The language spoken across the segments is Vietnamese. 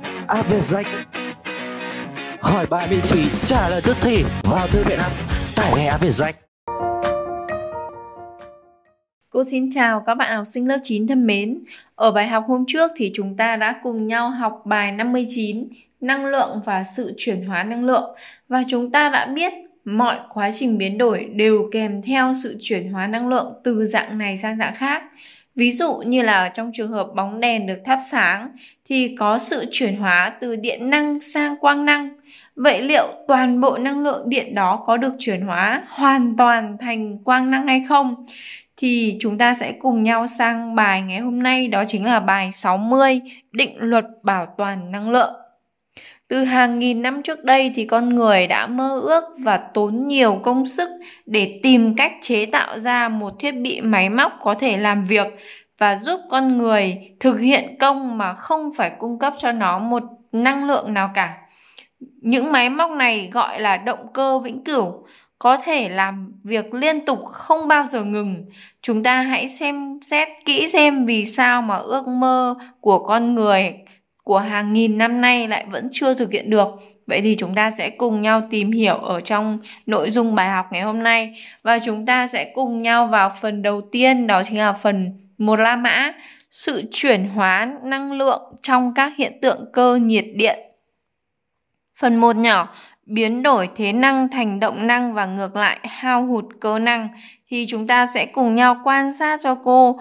app à, về danh hỏi bài miễn phí trả lời tức thì vào thư viện app tải ngay app về danh Cô xin chào các bạn học sinh lớp 9 thân mến. Ở bài học hôm trước thì chúng ta đã cùng nhau học bài 59 năng lượng và sự chuyển hóa năng lượng và chúng ta đã biết mọi quá trình biến đổi đều kèm theo sự chuyển hóa năng lượng từ dạng này sang dạng khác Ví dụ như là trong trường hợp bóng đèn được thắp sáng thì có sự chuyển hóa từ điện năng sang quang năng. Vậy liệu toàn bộ năng lượng điện đó có được chuyển hóa hoàn toàn thành quang năng hay không? Thì chúng ta sẽ cùng nhau sang bài ngày hôm nay đó chính là bài 60 định luật bảo toàn năng lượng từ hàng nghìn năm trước đây thì con người đã mơ ước và tốn nhiều công sức để tìm cách chế tạo ra một thiết bị máy móc có thể làm việc và giúp con người thực hiện công mà không phải cung cấp cho nó một năng lượng nào cả. Những máy móc này gọi là động cơ vĩnh cửu, có thể làm việc liên tục không bao giờ ngừng. Chúng ta hãy xem xét kỹ xem vì sao mà ước mơ của con người của hàng nghìn năm nay lại vẫn chưa thực hiện được. Vậy thì chúng ta sẽ cùng nhau tìm hiểu ở trong nội dung bài học ngày hôm nay và chúng ta sẽ cùng nhau vào phần đầu tiên đó chính là phần một la mã sự chuyển hóa năng lượng trong các hiện tượng cơ nhiệt điện. Phần 1 nhỏ biến đổi thế năng thành động năng và ngược lại hao hụt cơ năng thì chúng ta sẽ cùng nhau quan sát cho cô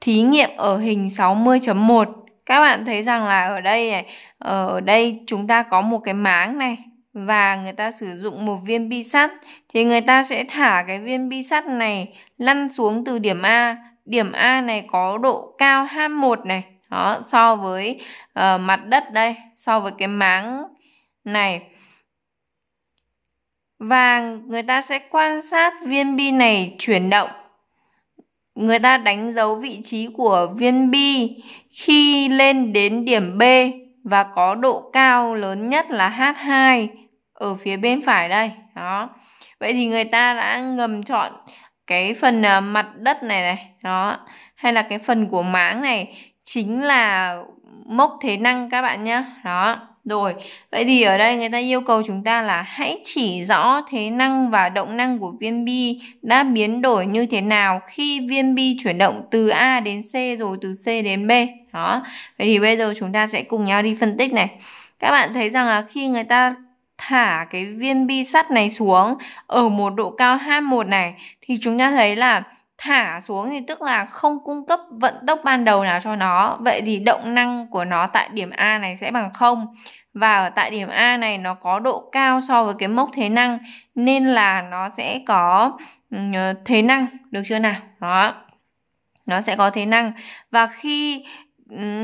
thí nghiệm ở hình 60.1 các bạn thấy rằng là ở đây này ờ, ở đây chúng ta có một cái máng này và người ta sử dụng một viên bi sắt thì người ta sẽ thả cái viên bi sắt này lăn xuống từ điểm A. Điểm A này có độ cao 21 này. Đó, so với uh, mặt đất đây, so với cái máng này. Và người ta sẽ quan sát viên bi này chuyển động. Người ta đánh dấu vị trí của viên bi khi lên đến điểm B và có độ cao lớn nhất là H2 ở phía bên phải đây. Đó. Vậy thì người ta đã ngầm chọn cái phần à, mặt đất này này, đó, hay là cái phần của máng này chính là mốc thế năng các bạn nhé. Đó. Rồi, vậy thì ở đây người ta yêu cầu chúng ta là hãy chỉ rõ thế năng và động năng của viên bi đã biến đổi như thế nào khi viên bi chuyển động từ A đến C rồi từ C đến B. Đó. Vậy thì bây giờ chúng ta sẽ cùng nhau đi phân tích này. Các bạn thấy rằng là khi người ta thả cái viên bi sắt này xuống ở một độ cao H1 này thì chúng ta thấy là thả xuống thì tức là không cung cấp vận tốc ban đầu nào cho nó vậy thì động năng của nó tại điểm A này sẽ bằng không và ở tại điểm A này nó có độ cao so với cái mốc thế năng nên là nó sẽ có ờ, thế năng được chưa nào đó nó sẽ có thế năng và khi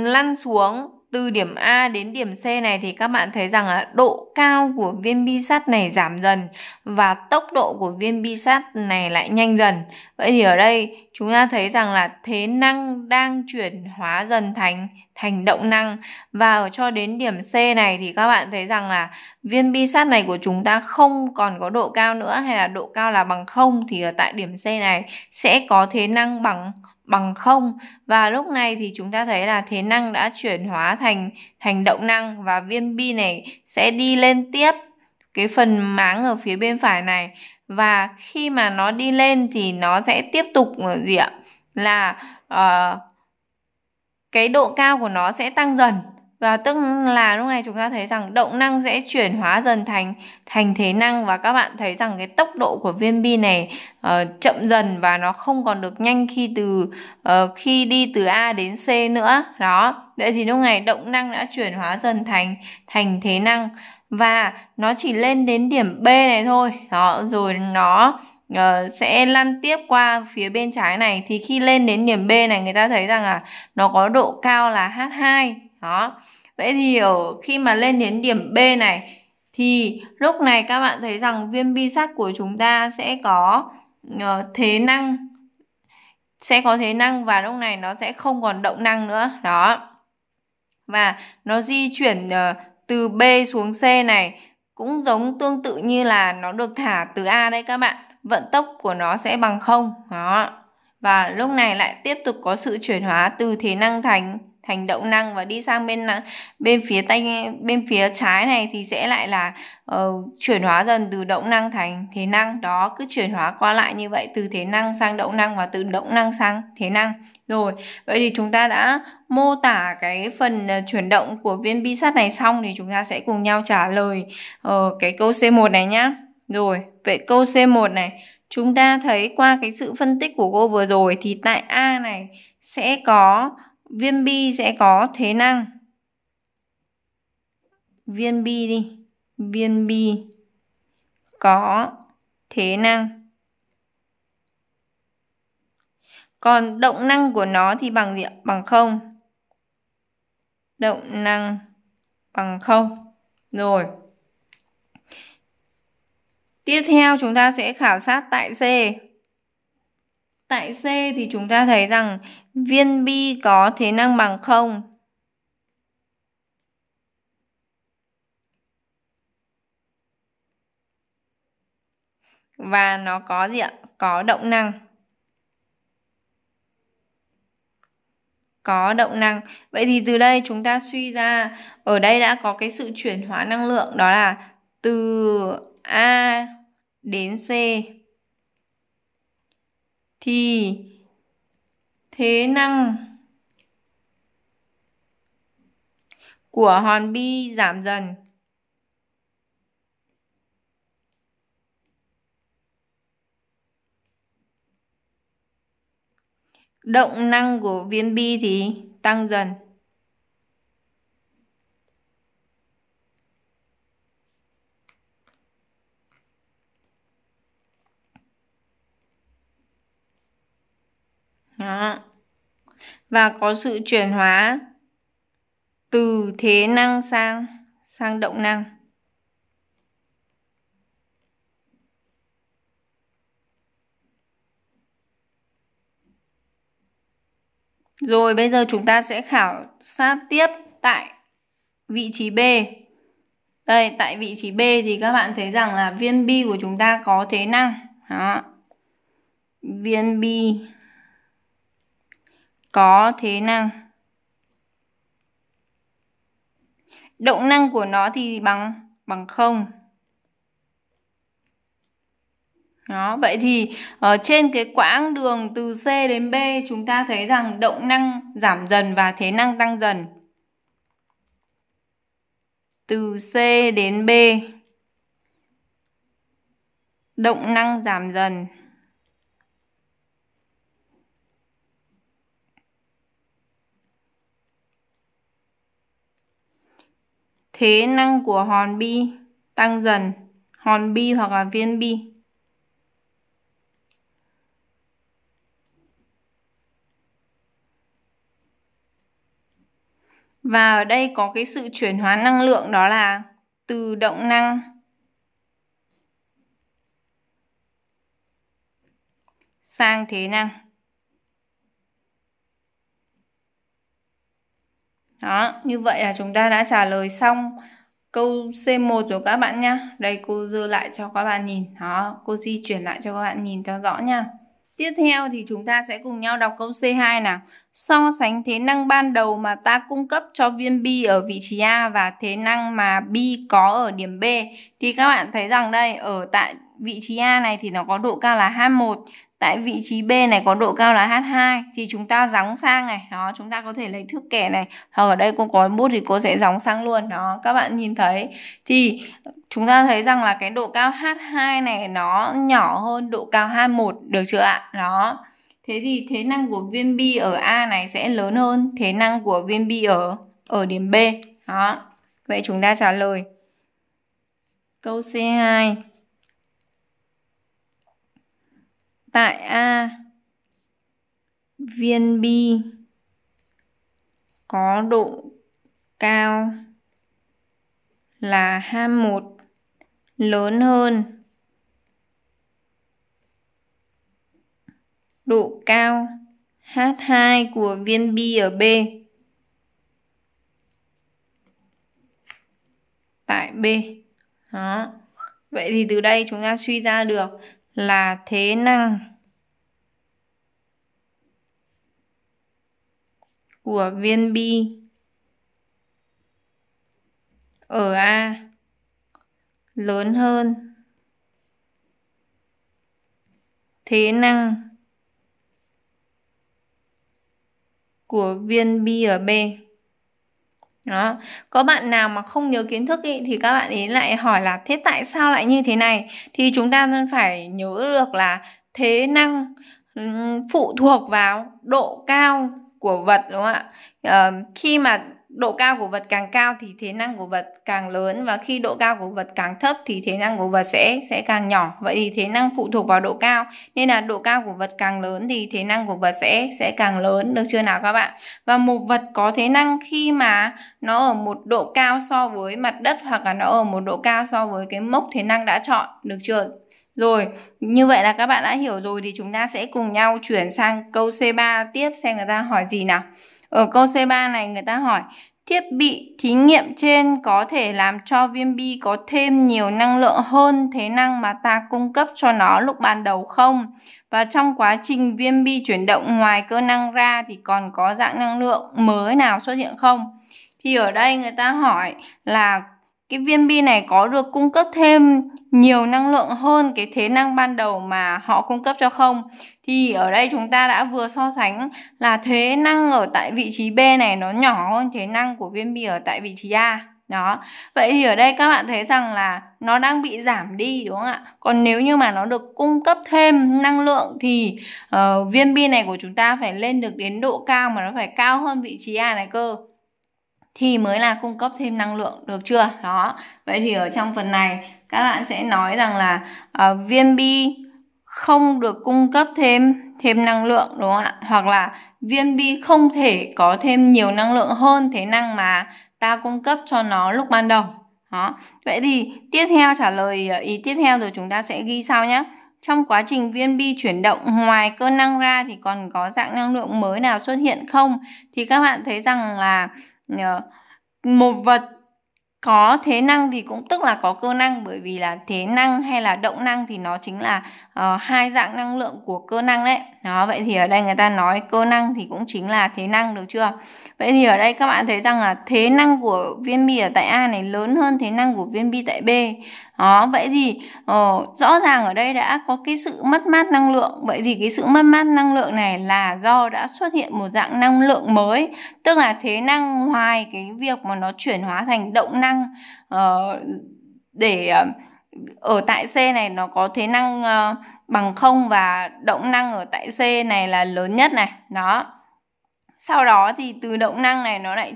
lăn xuống từ điểm A đến điểm C này thì các bạn thấy rằng là độ cao của viên bi sắt này giảm dần và tốc độ của viên bi sắt này lại nhanh dần. Vậy thì ở đây chúng ta thấy rằng là thế năng đang chuyển hóa dần thành thành động năng và ở cho đến điểm C này thì các bạn thấy rằng là viên bi sắt này của chúng ta không còn có độ cao nữa hay là độ cao là bằng không thì ở tại điểm C này sẽ có thế năng bằng bằng không và lúc này thì chúng ta thấy là thế năng đã chuyển hóa thành thành động năng và viên bi này sẽ đi lên tiếp cái phần máng ở phía bên phải này và khi mà nó đi lên thì nó sẽ tiếp tục gì ạ là uh, cái độ cao của nó sẽ tăng dần và tức là lúc này chúng ta thấy rằng động năng sẽ chuyển hóa dần thành thành thế năng và các bạn thấy rằng cái tốc độ của viên bi này uh, chậm dần và nó không còn được nhanh khi từ uh, khi đi từ A đến C nữa. Đó. Vậy thì lúc này động năng đã chuyển hóa dần thành thành thế năng và nó chỉ lên đến điểm B này thôi. Đó, rồi nó uh, sẽ lăn tiếp qua phía bên trái này thì khi lên đến điểm B này người ta thấy rằng là nó có độ cao là H2 đó vậy thì ở khi mà lên đến điểm b này thì lúc này các bạn thấy rằng viêm bi sắt của chúng ta sẽ có ờ, thế năng sẽ có thế năng và lúc này nó sẽ không còn động năng nữa đó và nó di chuyển ờ, từ b xuống c này cũng giống tương tự như là nó được thả từ a đấy các bạn vận tốc của nó sẽ bằng không đó và lúc này lại tiếp tục có sự chuyển hóa từ thế năng thành thành đậu năng và đi sang bên bên phía tay bên phía trái này thì sẽ lại là uh, chuyển hóa dần từ động năng thành thế năng đó cứ chuyển hóa qua lại như vậy từ thế năng sang động năng và từ động năng sang thế năng rồi vậy thì chúng ta đã mô tả cái phần ờ, chuyển động của viên bi sắt này xong thì chúng ta sẽ cùng nhau trả lời uh, cái câu C1 này nhá rồi vậy câu C1 này chúng ta thấy qua cái sự phân tích của cô vừa rồi thì tại A này sẽ có viên bi sẽ có thế năng viên bi đi viên bi có thế năng còn động năng của nó thì bằng gì bằng không động năng bằng không rồi tiếp theo chúng ta sẽ khảo sát tại c Tại C thì chúng ta thấy rằng viên bi có thế năng bằng không. Và nó có gì ạ? Có động năng. Có động năng. Vậy thì từ đây chúng ta suy ra ở đây đã có cái sự chuyển hóa năng lượng đó là từ A đến C thì thế năng của hòn bi giảm dần động năng của viên bi thì tăng dần Đó. và có sự chuyển hóa từ thế năng sang sang động năng Rồi bây giờ chúng ta sẽ khảo sát tiếp tại vị trí B. Đây, tại vị trí B thì các bạn thấy rằng là viên bi của chúng ta có thế năng. Đó. Viên bi có thế năng động năng của nó thì bằng bằng không đó vậy thì ở ờ, trên cái quãng đường từ C đến B chúng ta thấy rằng động năng giảm dần và thế năng tăng dần từ C đến B động năng giảm dần thế năng của hòn bi tăng dần hòn bi hoặc là viên bi Và ở đây có cái sự chuyển hóa năng lượng đó là từ động năng sang thế năng. Đó, như vậy là chúng ta đã trả lời xong câu C1 rồi các bạn nhá. Đây cô dơ lại cho các bạn nhìn. Đó, cô di chuyển lại cho các bạn nhìn cho rõ nha. Tiếp theo thì chúng ta sẽ cùng nhau đọc câu C2 nào. So sánh thế năng ban đầu mà ta cung cấp cho viên bi ở vị trí A và thế năng mà bi có ở điểm B. Thì các bạn thấy rằng đây ở tại vị trí A này thì nó có độ cao là 21 tại vị trí B này có độ cao là H2 thì chúng ta gióng sang này đó chúng ta có thể lấy thước kẻ này hoặc ở đây cô có bút thì cô sẽ gióng sang luôn đó các bạn nhìn thấy thì chúng ta thấy rằng là cái độ cao H2 này nó nhỏ hơn độ cao H1 được chưa ạ đó thế thì thế năng của viên bi ở A này sẽ lớn hơn thế năng của viên bi ở ở điểm B đó vậy chúng ta trả lời câu C2 tại A viên b có độ cao là 21 lớn hơn độ cao H2 của viên b ở B. Tại B. Đó. Vậy thì từ đây chúng ta suy ra được là thế năng của viên bi ở A lớn hơn thế năng của viên bi ở B đó. Có bạn nào mà không nhớ kiến thức ý, thì các bạn ý lại hỏi là thế tại sao lại như thế này? Thì chúng ta phải nhớ được là thế năng phụ thuộc vào độ cao của vật đúng không ạ? Uh, khi mà độ cao của vật càng cao thì thế năng của vật càng lớn và khi độ cao của vật càng thấp thì thế năng của vật sẽ sẽ càng nhỏ vậy thì thế năng phụ thuộc vào độ cao nên là độ cao của vật càng lớn thì thế năng của vật sẽ sẽ càng lớn được chưa nào các bạn và một vật có thế năng khi mà nó ở một độ cao so với mặt đất hoặc là nó ở một độ cao so với cái mốc thế năng đã chọn được chưa rồi, như vậy là các bạn đã hiểu rồi thì chúng ta sẽ cùng nhau chuyển sang câu C3 tiếp xem người ta hỏi gì nào. Ở câu C3 này người ta hỏi thiết bị thí nghiệm trên có thể làm cho viên bi có thêm nhiều năng lượng hơn thế năng mà ta cung cấp cho nó lúc ban đầu không? Và trong quá trình viên bi chuyển động ngoài cơ năng ra thì còn có dạng năng lượng mới nào xuất hiện không? Thì ở đây người ta hỏi là cái viên bi này có được cung cấp thêm nhiều năng lượng hơn cái thế năng ban đầu mà họ cung cấp cho không thì ở đây chúng ta đã vừa so sánh là thế năng ở tại vị trí B này nó nhỏ hơn thế năng của viên bi ở tại vị trí A đó vậy thì ở đây các bạn thấy rằng là nó đang bị giảm đi đúng không ạ còn nếu như mà nó được cung cấp thêm năng lượng thì uh, viên bi này của chúng ta phải lên được đến độ cao mà nó phải cao hơn vị trí A này cơ thì mới là cung cấp thêm năng lượng được chưa đó vậy thì ở trong phần này các bạn sẽ nói rằng là uh, ờ, viên bi không được cung cấp thêm thêm năng lượng đúng không ạ hoặc là viên bi không thể có thêm nhiều năng lượng hơn thế năng mà ta cung cấp cho nó lúc ban đầu đó vậy thì tiếp theo trả lời ờ, ý tiếp theo rồi chúng ta sẽ ghi sau nhé trong quá trình viên bi chuyển động ngoài cơ năng ra thì còn có dạng năng lượng mới nào xuất hiện không thì các bạn thấy rằng là Ờ, một vật có thế năng thì cũng tức là có cơ năng bởi vì là thế năng hay là động năng thì nó chính là uh, hai dạng năng lượng của cơ năng đấy đó vậy thì ở đây người ta nói cơ năng thì cũng chính là thế năng được chưa vậy thì ở đây các bạn thấy rằng là thế năng của viên bi ở tại a này lớn hơn thế năng của viên bi tại b đó vậy thì uh, rõ ràng ở đây đã có cái sự mất mát năng lượng vậy thì cái sự mất mát năng lượng này là do đã xuất hiện một dạng năng lượng mới tức là thế năng ngoài cái việc mà nó chuyển hóa thành động năng uh, để uh, ở tại C này nó có thế năng uh, bằng không và động năng ở tại C này là lớn nhất này đó sau đó thì từ động năng này nó lại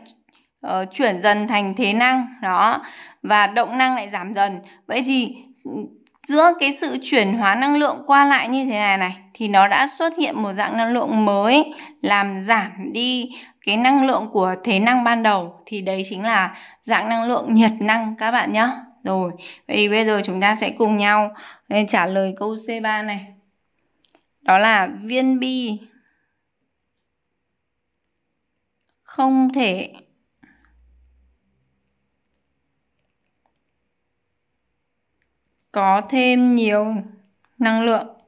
uh, chuyển dần thành thế năng đó và động năng lại giảm dần vậy thì ừ, giữa cái sự chuyển hóa năng lượng qua lại như thế này này thì nó đã xuất hiện một dạng năng lượng mới làm giảm đi cái năng lượng của thế năng ban đầu thì đấy chính là dạng năng lượng nhiệt năng các bạn nhé rồi vậy thì bây giờ chúng ta sẽ cùng nhau ừ, trả lời câu C3 này đó là viên bi không thể có thêm nhiều năng lượng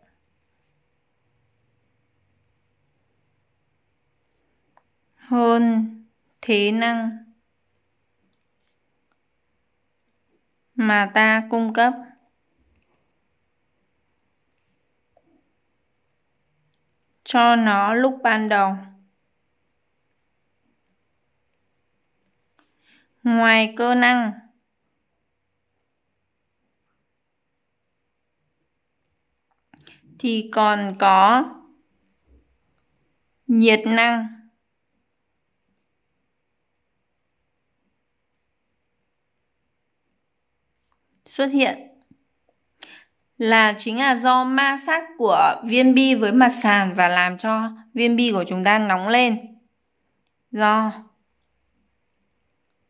hơn thế năng mà ta cung cấp cho nó lúc ban đầu ngoài cơ năng thì còn có nhiệt năng xuất hiện là chính là do ma sát của viên bi với mặt sàn và làm cho viên bi của chúng ta nóng lên do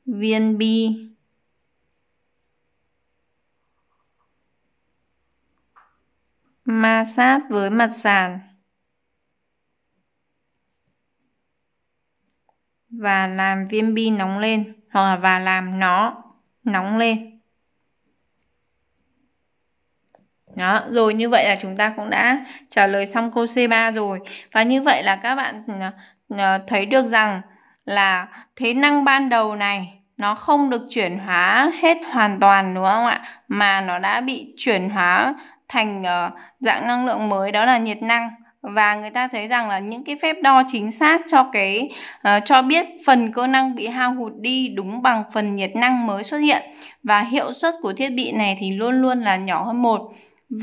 viên bi ma sát với mặt sàn và làm viên bi nóng lên hoặc là và làm nó nóng lên đó, rồi như vậy là chúng ta cũng đã trả lời xong câu C3 rồi. Và như vậy là các bạn ờ, ờ, thấy được rằng là thế năng ban đầu này nó không được chuyển hóa hết hoàn toàn đúng không ạ? Mà nó đã bị chuyển hóa thành ờ, dạng năng lượng mới đó là nhiệt năng và người ta thấy rằng là những cái phép đo chính xác cho cái uh, cho biết phần cơ năng bị hao hụt đi đúng bằng phần nhiệt năng mới xuất hiện và hiệu suất của thiết bị này thì luôn luôn là nhỏ hơn một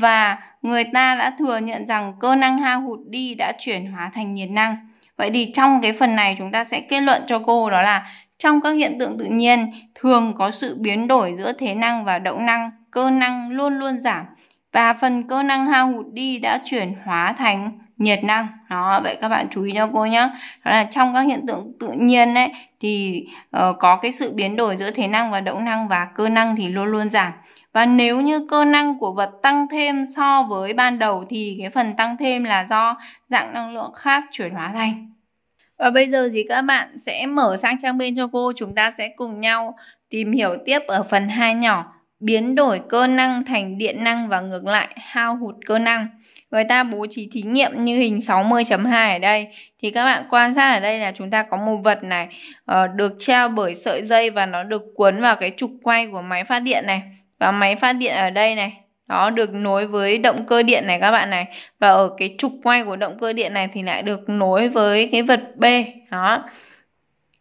và người ta đã thừa nhận rằng cơ năng hao hụt đi đã chuyển hóa thành nhiệt năng vậy thì trong cái phần này chúng ta sẽ kết luận cho cô đó là trong các hiện tượng tự nhiên thường có sự biến đổi giữa thế năng và động năng cơ năng luôn luôn giảm và phần cơ năng hao hụt đi đã chuyển hóa thành nhiệt năng đó vậy các bạn chú ý cho cô nhé đó là trong các hiện tượng tự nhiên ấy thì uh, có cái sự biến đổi giữa thế năng và động năng và cơ năng thì luôn luôn giảm và nếu như cơ năng của vật tăng thêm so với ban đầu thì cái phần tăng thêm là do dạng năng lượng khác chuyển hóa thành và bây giờ thì các bạn sẽ mở sang trang bên cho cô chúng ta sẽ cùng nhau tìm hiểu tiếp ở phần 2 nhỏ biến đổi cơ năng thành điện năng và ngược lại hao hụt cơ năng. Người ta bố trí thí nghiệm như hình 60.2 ở đây thì các bạn quan sát ở đây là chúng ta có một vật này uh, được treo bởi sợi dây và nó được cuốn vào cái trục quay của máy phát điện này và máy phát điện ở đây này nó được nối với động cơ điện này các bạn này và ở cái trục quay của động cơ điện này thì lại được nối với cái vật B đó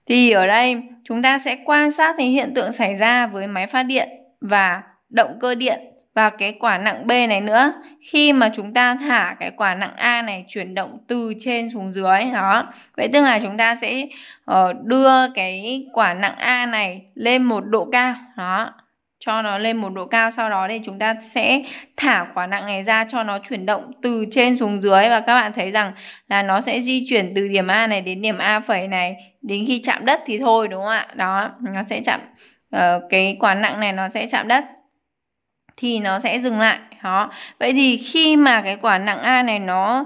thì ở đây chúng ta sẽ quan sát thì hiện tượng xảy ra với máy phát điện và động cơ điện và cái quả nặng B này nữa khi mà chúng ta thả cái quả nặng A này chuyển động từ trên xuống dưới đó vậy tức là chúng ta sẽ uh, đưa cái quả nặng A này lên một độ cao đó cho nó lên một độ cao sau đó thì chúng ta sẽ thả quả nặng này ra cho nó chuyển động từ trên xuống dưới và các bạn thấy rằng là nó sẽ di chuyển từ điểm A này đến điểm A phẩy này đến khi chạm đất thì thôi đúng không ạ đó nó sẽ chạm Ờ, cái quả nặng này nó sẽ chạm đất thì nó sẽ dừng lại đó vậy thì khi mà cái quả nặng a này nó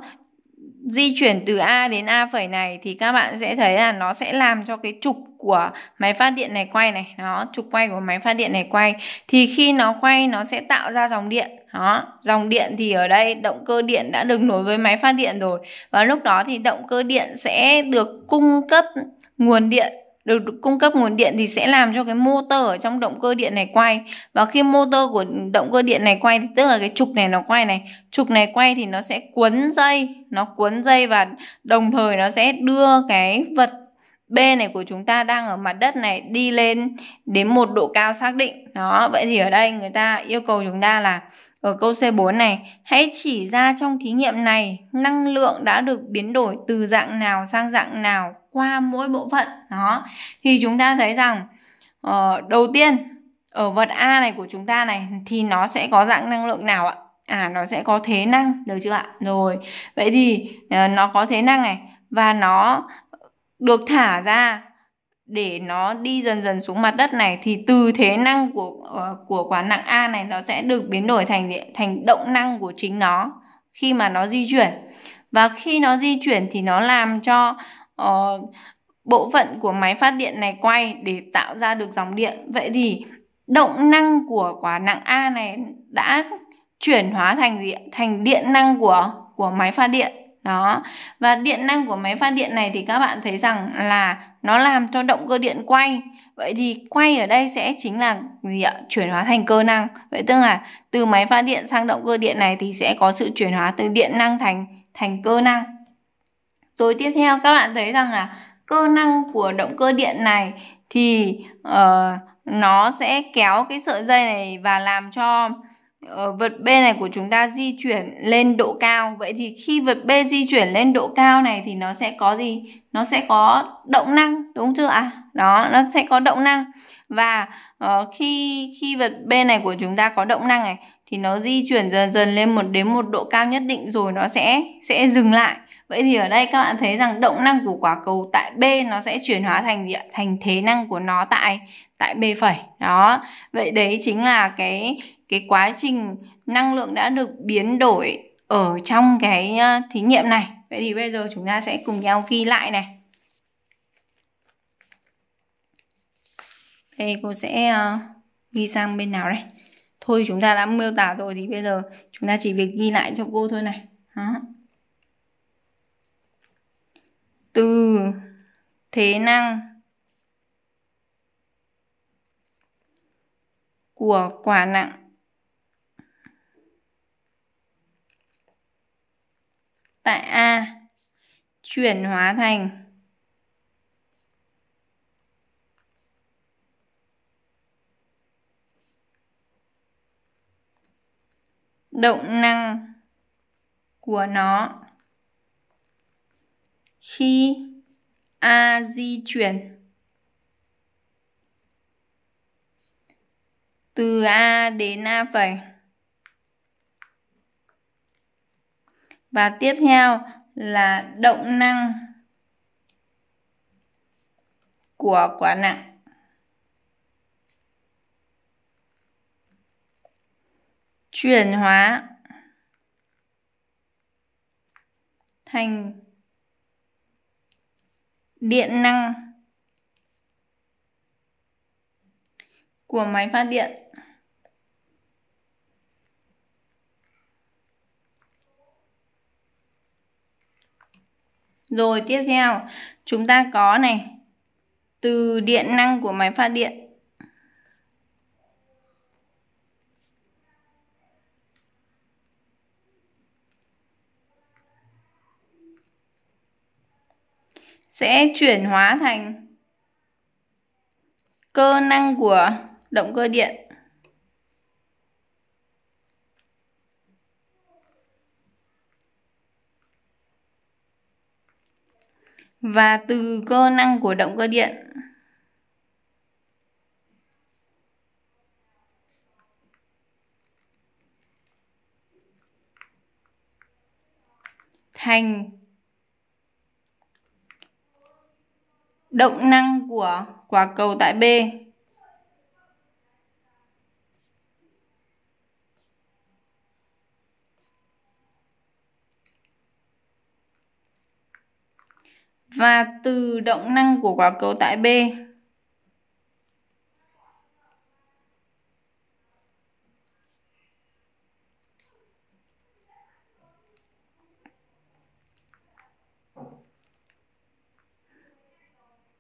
di chuyển từ a đến a phẩy này thì các bạn sẽ thấy là nó sẽ làm cho cái trục của máy phát điện này quay này nó trục quay của máy phát điện này quay thì khi nó quay nó sẽ tạo ra dòng điện đó dòng điện thì ở đây động cơ điện đã được nối với máy phát điện rồi và lúc đó thì động cơ điện sẽ được cung cấp nguồn điện được cung cấp nguồn điện thì sẽ làm cho cái motor ở trong động cơ điện này quay và khi motor của động cơ điện này quay thì tức là cái trục này nó quay này trục này quay thì nó sẽ cuốn dây nó cuốn dây và đồng thời nó sẽ đưa cái vật B này của chúng ta đang ở mặt đất này đi lên đến một độ cao xác định đó vậy thì ở đây người ta yêu cầu chúng ta là ở câu C4 này hãy chỉ ra trong thí nghiệm này năng lượng đã được biến đổi từ dạng nào sang dạng nào qua mỗi bộ phận đó thì chúng ta thấy rằng uh, đầu tiên ở vật A này của chúng ta này thì nó sẽ có dạng năng lượng nào ạ? À nó sẽ có thế năng được chưa ạ? Rồi. Vậy thì ờ, nó có thế năng này và nó được thả ra để nó đi dần dần xuống mặt đất này thì từ thế năng của uh, của quả nặng A này nó sẽ được biến đổi thành thành động năng của chính nó khi mà nó di chuyển. Và khi nó di chuyển thì nó làm cho Ờ, bộ phận của máy phát điện này quay để tạo ra được dòng điện vậy thì động năng của quả nặng A này đã chuyển hóa thành gì thành điện năng của của máy phát điện đó và điện năng của máy phát điện này thì các bạn thấy rằng là nó làm cho động cơ điện quay vậy thì quay ở đây sẽ chính là gì ạ chuyển hóa thành cơ năng vậy tức là từ máy phát điện sang động cơ điện này thì sẽ có sự chuyển hóa từ điện năng thành thành cơ năng rồi tiếp theo các bạn thấy rằng là cơ năng của động cơ điện này thì uh, nó sẽ kéo cái sợi dây này và làm cho uh, ờ, vật B này của chúng ta di chuyển lên độ cao. Vậy thì khi vật B di chuyển lên độ cao này thì nó sẽ có gì? Nó sẽ có động năng đúng chưa ạ? À? Đó, nó sẽ có động năng. Và uh, khi khi vật B này của chúng ta có động năng này thì nó di chuyển dần dần lên một đến một độ cao nhất định rồi nó sẽ sẽ dừng lại Vậy thì ở đây các bạn thấy rằng động năng của quả cầu tại B nó sẽ chuyển hóa thành gì ạ? Thành thế năng của nó tại tại B phẩy. Đó. Vậy đấy chính là cái cái quá trình năng lượng đã được biến đổi ở trong cái ờ, thí nghiệm này. Vậy thì bây giờ chúng ta sẽ cùng nhau ghi lại này. Đây cô sẽ ờ, ghi sang bên nào đây? Thôi chúng ta đã miêu tả rồi thì bây giờ chúng ta chỉ việc ghi lại cho cô thôi này. Đó từ thế năng của quả nặng tại A chuyển hóa thành động năng của nó khi a di chuyển từ a đến a phẩy và tiếp theo là động năng của quả nặng chuyển hóa thành điện năng của máy phát điện Rồi tiếp theo, chúng ta có này từ điện năng của máy phát điện sẽ chuyển hóa thành cơ năng của động cơ điện. Và từ cơ năng của động cơ điện thành động năng của quả cầu tại B. Và từ động năng của quả cầu tại B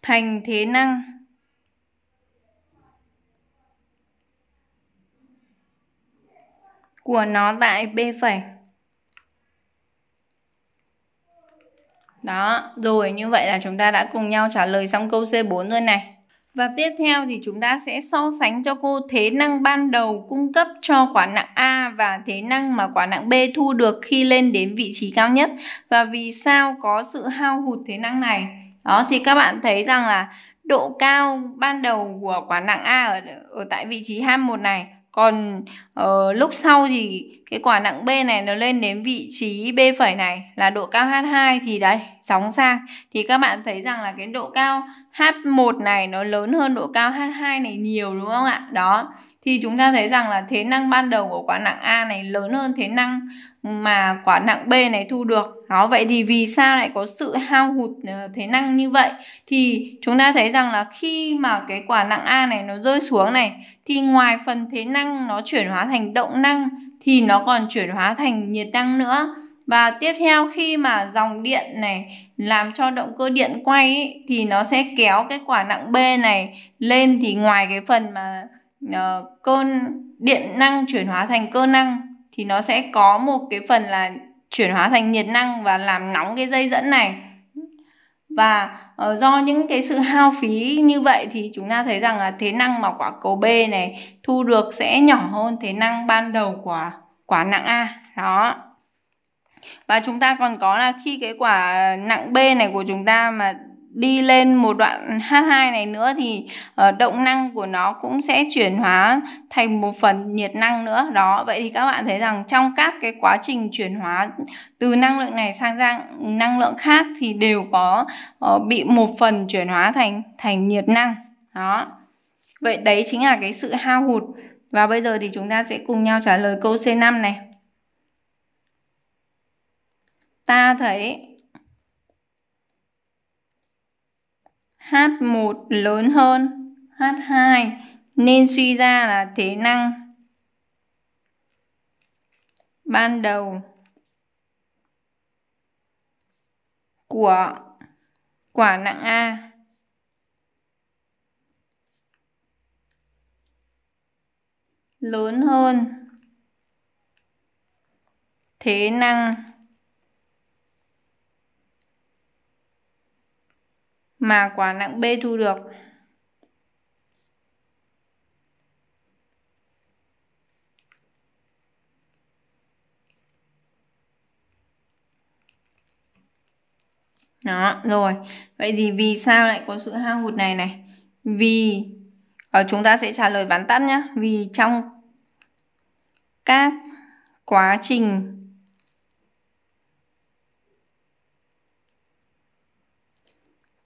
thành thế năng của nó tại b phẩy đó rồi như vậy là chúng ta đã cùng nhau trả lời xong câu C4 rồi này và tiếp theo thì chúng ta sẽ so sánh cho cô thế năng ban đầu cung cấp cho quả nặng A và thế năng mà quả nặng B thu được khi lên đến vị trí cao nhất và vì sao có sự hao hụt thế năng này đó thì các bạn thấy rằng là độ cao ban đầu của quả nặng A ở, ở tại vị trí 21 này còn uh, lúc sau thì cái quả nặng B này nó lên đến vị trí B phẩy này là độ cao H2 thì đấy sóng sang thì các bạn thấy rằng là cái độ cao H1 này nó lớn hơn độ cao H2 này nhiều đúng không ạ? Đó thì chúng ta thấy rằng là thế năng ban đầu của quả nặng A này lớn hơn thế năng mà quả nặng B này thu được đó vậy thì vì sao lại có sự hao hụt ờ, thế năng như vậy thì chúng ta thấy rằng là khi mà cái quả nặng A này nó rơi xuống này thì ngoài phần thế năng nó chuyển hóa thành động năng thì nó còn chuyển hóa thành nhiệt năng nữa và tiếp theo khi mà dòng điện này làm cho động cơ điện quay ấy, thì nó sẽ kéo cái quả nặng B này lên thì ngoài cái phần mà uh, cơn điện năng chuyển hóa thành cơ năng thì nó sẽ có một cái phần là chuyển hóa thành nhiệt năng và làm nóng cái dây dẫn này và ờ, do những cái sự hao phí như vậy thì chúng ta thấy rằng là thế năng mà quả cầu B này thu được sẽ nhỏ hơn thế năng ban đầu của quả nặng A đó và chúng ta còn có là khi cái quả nặng B này của chúng ta mà đi lên một đoạn H2 này nữa thì uh, động năng của nó cũng sẽ chuyển hóa thành một phần nhiệt năng nữa đó vậy thì các bạn thấy rằng trong các cái quá trình chuyển hóa từ năng lượng này sang dạng năng lượng khác thì đều có uh, bị một phần chuyển hóa thành thành nhiệt năng đó vậy đấy chính là cái sự hao hụt và bây giờ thì chúng ta sẽ cùng nhau trả lời câu C5 này ta thấy H1 lớn hơn H2 nên suy ra là thế năng ban đầu của quả nặng A lớn hơn thế năng mà quả nặng B thu được. Đó, rồi. Vậy thì vì sao lại có sự hao hụt này này? Vì ở ờ, chúng ta sẽ trả lời vắn tắt nhé. Vì trong các quá trình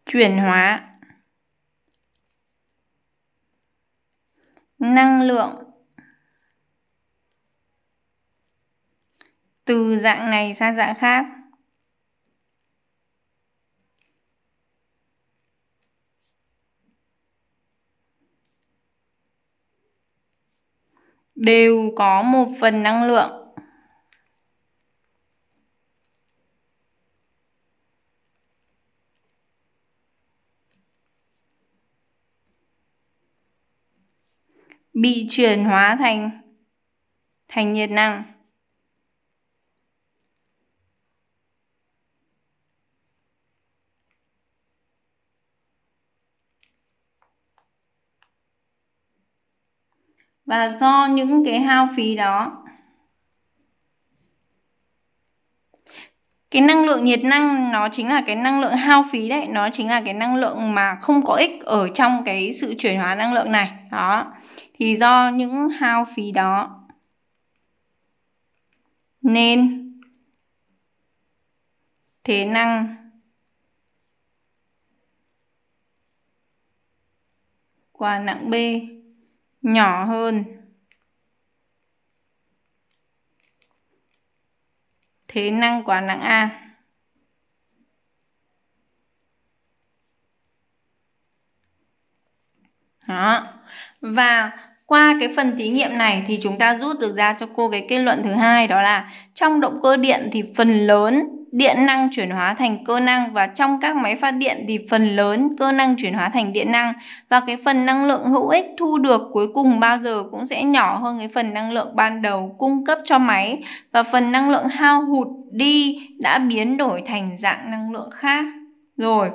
chuyển hóa năng lượng từ dạng này sang dạng khác đều có một phần năng lượng bị chuyển hóa thành thành nhiệt năng. Và do những cái hao phí đó cái năng lượng nhiệt năng nó chính là cái năng lượng hao phí đấy nó chính là cái năng lượng mà không có ích ở trong cái sự chuyển hóa năng lượng này đó thì do những hao phí đó nên thế năng quả nặng B nhỏ hơn thế năng quả nặng A Đó. Và qua cái phần thí nghiệm này thì chúng ta rút được ra cho cô cái kết luận thứ hai đó là trong động cơ điện thì phần lớn điện năng chuyển hóa thành cơ năng và trong các máy phát điện thì phần lớn cơ năng chuyển hóa thành điện năng và cái phần năng lượng hữu ích thu được cuối cùng bao giờ cũng sẽ nhỏ hơn cái phần năng lượng ban đầu cung cấp cho máy và phần năng lượng hao hụt đi đã biến đổi thành dạng năng lượng khác rồi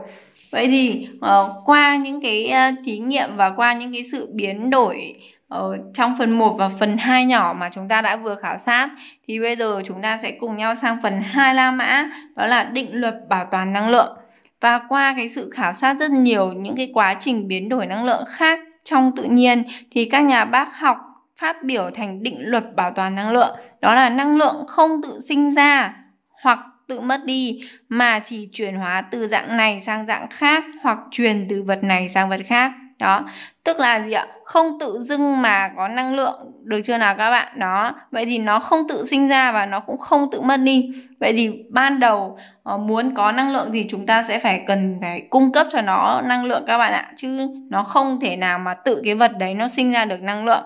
vậy thì uh, qua những cái uh, thí nghiệm và qua những cái sự biến đổi Ờ, trong phần 1 và phần 2 nhỏ mà chúng ta đã vừa khảo sát thì bây giờ chúng ta sẽ cùng nhau sang phần 2 La Mã đó là định luật bảo toàn năng lượng. Và qua cái sự khảo sát rất nhiều những cái quá trình biến đổi năng lượng khác trong tự nhiên thì các nhà bác học phát biểu thành định luật bảo toàn năng lượng đó là năng lượng không tự sinh ra hoặc tự mất đi mà chỉ chuyển hóa từ dạng này sang dạng khác hoặc truyền từ vật này sang vật khác đó tức là gì ạ không tự dưng mà có năng lượng được chưa nào các bạn đó vậy thì nó không tự sinh ra và nó cũng không tự mất đi vậy thì ban đầu ờ, muốn có năng lượng thì chúng ta sẽ phải cần phải cung cấp cho nó năng lượng các bạn ạ chứ nó không thể nào mà tự cái vật đấy nó sinh ra được năng lượng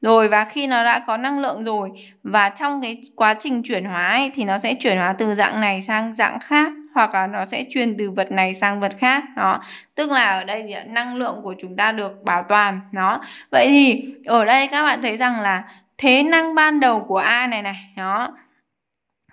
rồi và khi nó đã có năng lượng rồi và trong cái quá trình chuyển hóa ấy, thì nó sẽ chuyển hóa từ dạng này sang dạng khác hoặc là nó sẽ truyền từ vật này sang vật khác đó tức là ở đây thì năng lượng của chúng ta được bảo toàn đó vậy thì ở đây các bạn thấy rằng là thế năng ban đầu của a này này đó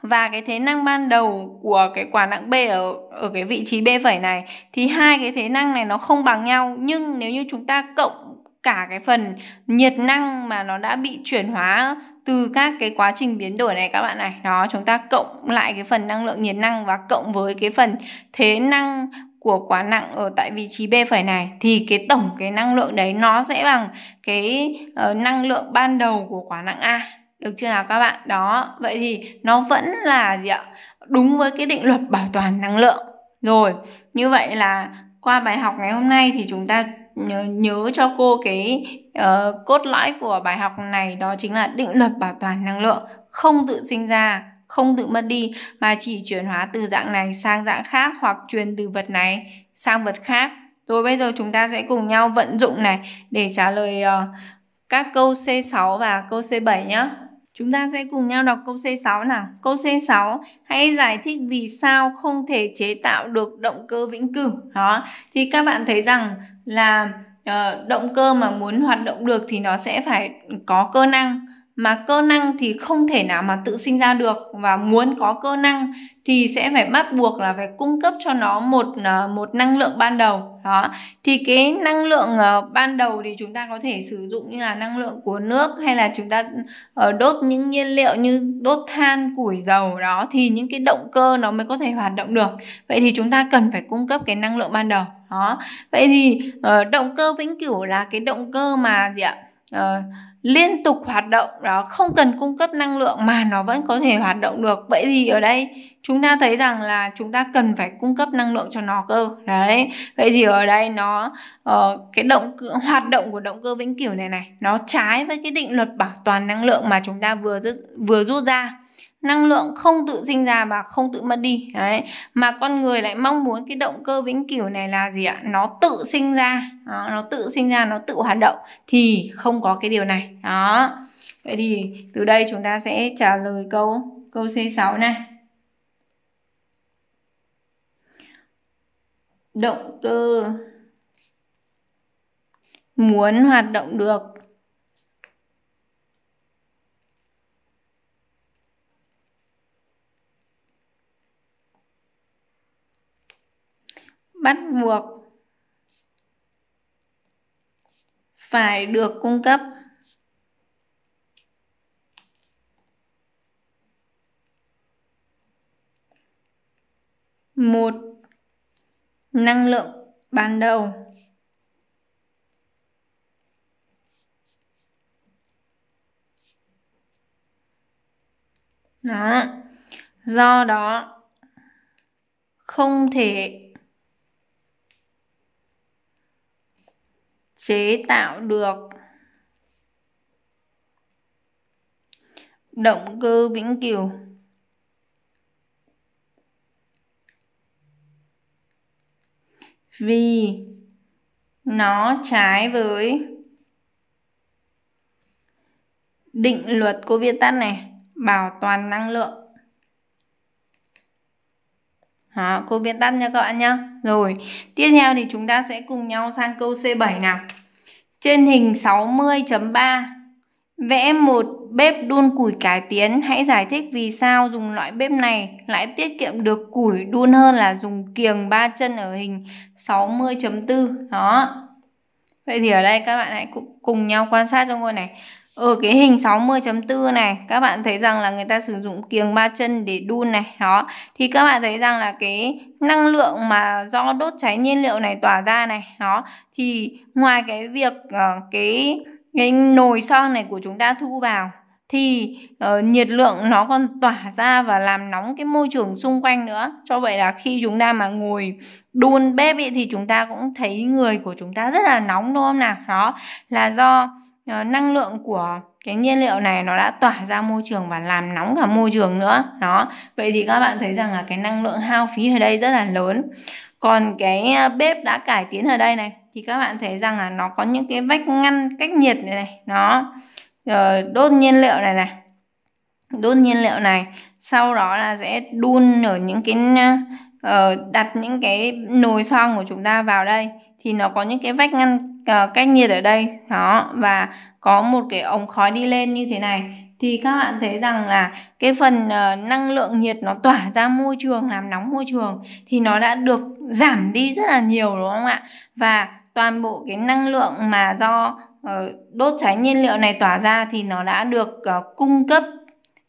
và cái thế năng ban đầu của cái quả nặng B ở ở cái vị trí B phẩy này thì hai cái thế năng này nó không bằng nhau nhưng nếu như chúng ta cộng cả cái phần nhiệt năng mà nó đã bị chuyển hóa từ các cái quá trình biến đổi này các bạn này đó chúng ta cộng lại cái phần năng lượng nhiệt năng và cộng với cái phần thế năng của quả nặng ở tại vị trí B phải này thì cái tổng cái năng lượng đấy nó sẽ bằng cái uh, năng lượng ban đầu của quả nặng A được chưa nào các bạn đó vậy thì nó vẫn là gì ạ đúng với cái định luật bảo toàn năng lượng rồi như vậy là qua bài học ngày hôm nay thì chúng ta nhớ, nhớ cho cô cái uh, cốt lõi của bài học này đó chính là định luật bảo toàn năng lượng không tự sinh ra không tự mất đi mà chỉ chuyển hóa từ dạng này sang dạng khác hoặc truyền từ vật này sang vật khác rồi bây giờ chúng ta sẽ cùng nhau vận dụng này để trả lời uh, các câu C6 và câu C7 nhé. Chúng ta sẽ cùng nhau đọc câu C6 nào. Câu C6, hãy giải thích vì sao không thể chế tạo được động cơ vĩnh cửu. Đó, thì các bạn thấy rằng là uh, động cơ mà muốn hoạt động được thì nó sẽ phải có cơ năng mà cơ năng thì không thể nào mà tự sinh ra được và muốn có cơ năng thì sẽ phải bắt buộc là phải cung cấp cho nó một ờ, một năng lượng ban đầu đó thì cái năng lượng ờ, ban đầu thì chúng ta có thể sử dụng như là năng lượng của nước hay là chúng ta đốt những nhiên liệu như đốt than củi dầu đó thì những cái động cơ nó mới có thể hoạt động được vậy thì chúng ta cần phải cung cấp cái năng lượng ban đầu đó vậy thì uh, động cơ vĩnh cửu là cái động cơ mà gì ạ uh, liên tục hoạt động đó không cần cung cấp năng lượng mà nó vẫn có thể hoạt động được vậy thì ở đây chúng ta thấy rằng là chúng ta cần phải cung cấp năng lượng cho nó cơ đấy vậy thì ở đây nó uh, cái động cơ, hoạt động của động cơ vĩnh cửu này này nó trái với cái định luật bảo toàn năng lượng mà chúng ta vừa vừa rút ra năng lượng không tự sinh ra và không tự mất đi đấy mà con người lại mong muốn cái động cơ vĩnh cửu này là gì ạ nó tự sinh ra đó, nó tự sinh ra nó tự hoạt động thì không có cái điều này đó vậy thì từ đây chúng ta sẽ trả lời câu câu C6 này động cơ muốn hoạt động được bắt buộc phải được cung cấp một năng lượng ban đầu đó do đó không thể chế tạo được động cơ vĩnh cửu vì nó trái với định luật của viết tắt này bảo toàn năng lượng đó, cô viết tắt nha các bạn nhá. Rồi, tiếp theo thì chúng ta sẽ cùng nhau sang câu C7 nào. Trên hình 60.3 Vẽ một bếp đun củi cải tiến, hãy giải thích vì sao dùng loại bếp này lại tiết kiệm được củi đun hơn là dùng kiềng ba chân ở hình 60.4. Đó. Vậy thì ở đây các bạn hãy cùng nhau quan sát cho ngôi này. Ở ờ, cái hình 60.4 này các bạn thấy rằng là người ta sử dụng kiềng ba chân để đun này đó Thì các bạn thấy rằng là cái năng lượng mà do đốt cháy nhiên liệu này tỏa ra này đó Thì ngoài cái việc uh, cái, cái nồi son này của chúng ta thu vào thì uh, nhiệt lượng nó còn tỏa ra và làm nóng cái môi trường xung quanh nữa cho vậy là khi chúng ta mà ngồi đun bếp ấy, thì chúng ta cũng thấy người của chúng ta rất là nóng đúng không nào đó là do Ờ, năng lượng của cái nhiên liệu này nó đã tỏa ra môi trường và làm nóng cả môi trường nữa đó vậy thì các bạn thấy rằng là cái năng lượng hao phí ở đây rất là lớn còn cái ờ, bếp đã cải tiến ở đây này thì các bạn thấy rằng là nó có những cái vách ngăn cách nhiệt này này nó ờ, đốt nhiên liệu này này đốt nhiên liệu này sau đó là sẽ đun ở những cái đặt những cái nồi xoong của chúng ta vào đây thì nó có những cái vách ngăn ờ, cách nhiệt ở đây đó và có một cái ống khói đi lên như thế này thì các bạn thấy rằng là cái phần ờ, năng lượng nhiệt nó tỏa ra môi trường làm nóng môi trường thì nó đã được giảm đi rất là nhiều đúng không ạ và toàn bộ cái năng lượng mà do ờ, đốt cháy nhiên liệu này tỏa ra thì nó đã được cung cấp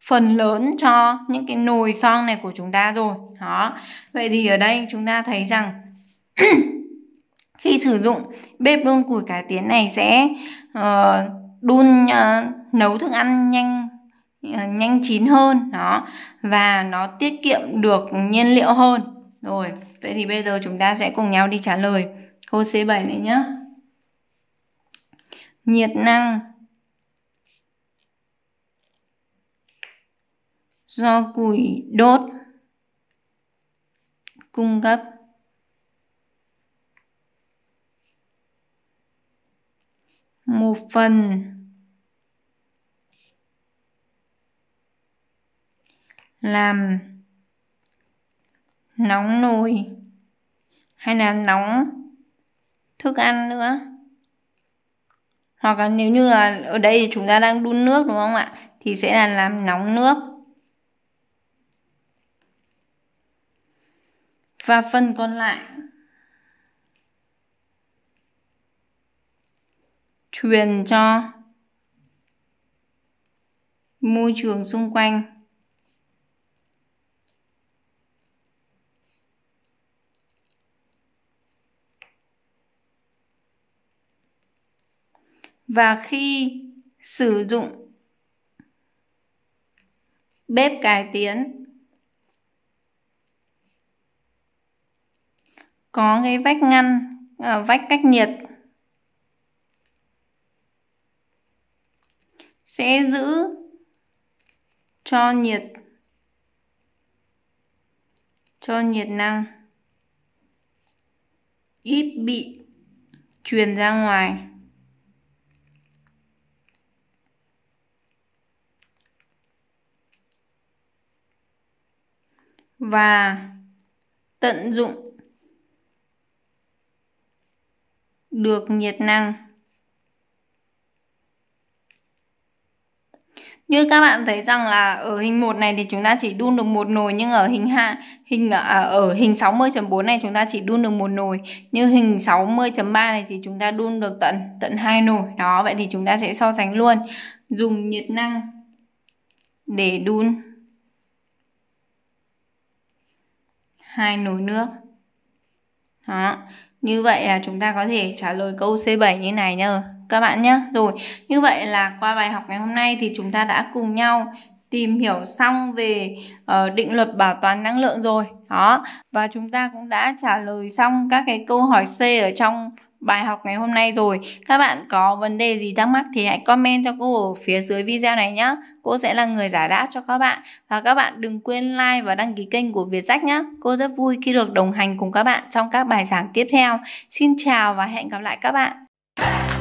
phần lớn cho những cái nồi son này của chúng ta rồi đó vậy thì ở đây chúng ta thấy rằng khi sử dụng bếp đun củi cải tiến này sẽ uh, đun uh, nấu thức ăn nhanh uh, nhanh chín hơn đó và nó tiết kiệm được nhiên liệu hơn rồi vậy thì bây giờ chúng ta sẽ cùng nhau đi trả lời câu C7 này nhé nhiệt năng do củi đốt cung cấp một phần làm nóng nồi hay là nóng thức ăn nữa hoặc là nếu như là ở đây thì chúng ta đang đun nước đúng không ạ thì sẽ là làm nóng nước và phần còn lại truyền cho môi trường xung quanh và khi sử dụng bếp cải tiến có cái vách ngăn à, vách cách nhiệt sẽ giữ cho nhiệt cho nhiệt năng ít bị truyền ra ngoài và tận dụng được nhiệt năng Như các bạn thấy rằng là ở hình 1 này thì chúng ta chỉ đun được một nồi nhưng ở hình 2 hình à, ở hình 60.4 này chúng ta chỉ đun được một nồi, như hình 60.3 này thì chúng ta đun được tận tận hai nồi. Đó, vậy thì chúng ta sẽ so sánh luôn. Dùng nhiệt năng để đun hai nồi nước. Đó. Như vậy là chúng ta có thể trả lời câu C7 như này nhá các bạn nhé. Rồi, như vậy là qua bài học ngày hôm nay thì chúng ta đã cùng nhau tìm hiểu xong về uh, định luật bảo toàn năng lượng rồi. Đó, và chúng ta cũng đã trả lời xong các cái câu hỏi C ở trong bài học ngày hôm nay rồi. Các bạn có vấn đề gì thắc mắc thì hãy comment cho cô ở phía dưới video này nhé. Cô sẽ là người giải đáp cho các bạn. Và các bạn đừng quên like và đăng ký kênh của Việt Sách nhé. Cô rất vui khi được đồng hành cùng các bạn trong các bài giảng tiếp theo. Xin chào và hẹn gặp lại các bạn